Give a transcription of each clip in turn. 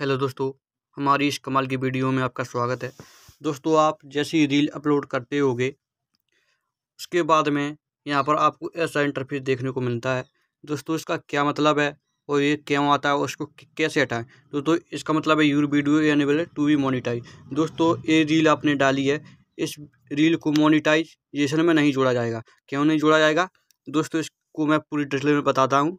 hello दोस्तों हमारी इस कमाल की वीडियो में आपका स्वागत है दोस्तों आप जैसी रील अपलोड करते होगे उसके बाद में यहाँ पर आपको ऐसा इंटरफेस देखने को मिलता है दोस्तों इसका क्या मतलब है और ये क्यों आता है उसको कैसे हटाएं दोस्तों इसका मतलब है your video enable to be monetize दोस्तों ये रील आपने डाली है इस रील को मोनिटाइजेशन में नहीं जोड़ा जाएगा क्यों नहीं जोड़ा जाएगा दोस्तों इसको मैं पूरी डिटेल में बताता हूँ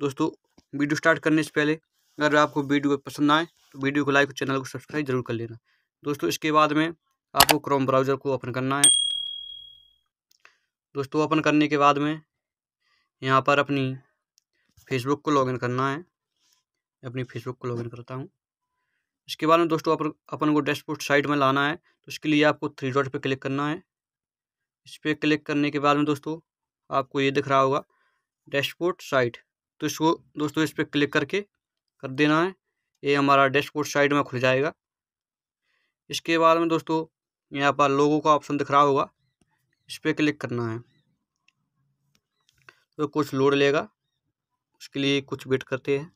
दोस्तों वीडियो स्टार्ट करने से पहले अगर आपको वीडियो पसंद आए तो वीडियो को लाइक और चैनल को सब्सक्राइब जरूर कर लेना दोस्तों इसके बाद में आपको क्रोम ब्राउज़र को ओपन करना है दोस्तों ओपन करने के बाद में यहाँ पर अपनी फेसबुक को लॉगिन करना है अपनी फेसबुक को लॉगिन करता हूँ इसके बाद में दोस्तों अपन अपन को डैशबोर्ड साइड में लाना है तो इसके लिए आपको थ्री डॉट पे क्लिक करना है इस पर क्लिक करने के बाद में दोस्तों आपको ये दिख रहा होगा डैशबोर्ड साइट तो इसको दोस्तों इस पर क्लिक करके कर देना है ये हमारा डैशबोर्ड साइड में खुल जाएगा इसके बाद में दोस्तों यहाँ पर लोगों का ऑप्शन दिख रहा होगा इस पर क्लिक करना है तो कुछ लोड लेगा उसके लिए कुछ वेट करते हैं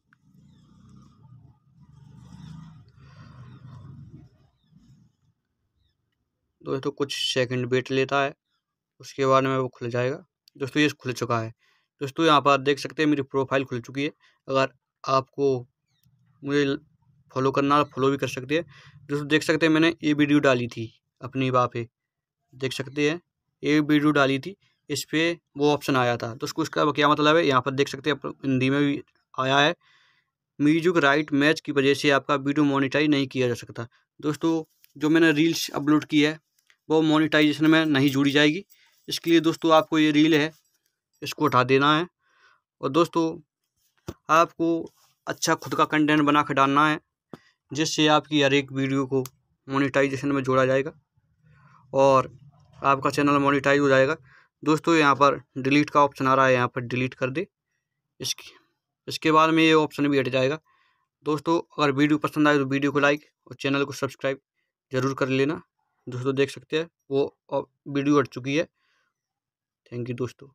दोस्तों कुछ सेकंड वेट लेता है उसके बाद में वो खुल जाएगा दोस्तों ये खुल चुका है दोस्तों यहाँ पर देख सकते हैं मेरी प्रोफाइल खुल चुकी है अगर आपको मुझे फॉलो करना फॉलो भी कर सकते हैं दोस्तों देख सकते हैं मैंने ये वीडियो डाली थी अपनी वहाँ पे देख सकते हैं ये वीडियो डाली थी इस पर वो ऑप्शन आया था तो उसको इसका क्या मतलब है यहाँ पर देख सकते हैं हिंदी में भी आया है म्यूजिक राइट मैच की वजह से आपका वीडियो मोनिटाइज नहीं किया जा सकता दोस्तों जो मैंने रील्स अपलोड की है वो मोनिटाइजेशन में नहीं जुड़ी जाएगी इसके लिए दोस्तों आपको ये रील है इसको उठा देना है और दोस्तों आपको अच्छा खुद का कंटेंट बना के डालना है जिससे आपकी हर एक वीडियो को मोनिटाइजेशन में जोड़ा जाएगा और आपका चैनल मोनिटाइज हो जाएगा दोस्तों यहाँ पर डिलीट का ऑप्शन आ रहा है यहाँ पर डिलीट कर दे इसकी इसके बाद में ये ऑप्शन भी हट जाएगा दोस्तों अगर वीडियो पसंद आए तो वीडियो को लाइक और चैनल को सब्सक्राइब ज़रूर कर लेना दोस्तों देख सकते हैं वो वीडियो हट चुकी है थैंक यू दोस्तों